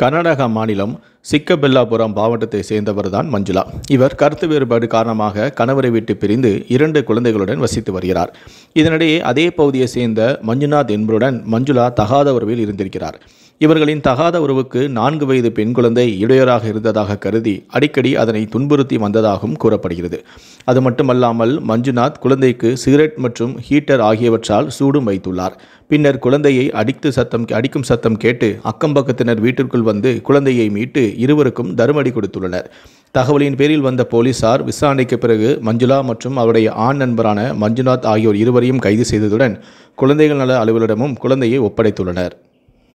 கர்நாடக மாநிலம் சிக்கபெல்லாபுரம் மாவட்டத்தை சேர்ந்தவர்தான் மஞ்சுளா இவர் கருத்து வேறுபாடு காரணமாக கணவரை விட்டு பிரிந்து இரண்டு குழந்தைகளுடன் வசித்து வருகிறார் இதனிடையே அதே பகுதியை சேர்ந்த மஞ்சுநாத் என்பருடன் மஞ்சுளா தகாத உறவில் இருந்திருக்கிறார் இவர்களின் தகாத உறவுக்கு நான்கு வயது பெண் குழந்தை இடையராக இருந்ததாக கருதி அடிக்கடி அதனை துன்புறுத்தி வந்ததாகவும் கூறப்படுகிறது அது மட்டுமல்லாமல் மஞ்சுநாத் குழந்தைக்கு சிகரெட் மற்றும் ஹீட்டர் ஆகியவற்றால் சூடும் வைத்துள்ளார் பின்னர் குழந்தையை அடித்து சத்தம் அடிக்கும் சத்தம் கேட்டு அக்கம்பக்கத்தினர் வீட்டிற்குள் வந்து குழந்தையை மீட்டு இருவருக்கும் தருமடி கொடுத்துள்ளனர் தகவலின் பேரில் வந்த போலீசார் விசாரணைக்கு பிறகு மஞ்சுளா மற்றும் அவருடைய ஆண் நண்பரான மஞ்சுநாத் ஆகியோர் இருவரையும் கைது செய்ததுடன் குழந்தைகள் நல அலுவலரிடமும் குழந்தையை ஒப்படைத்துள்ளனர்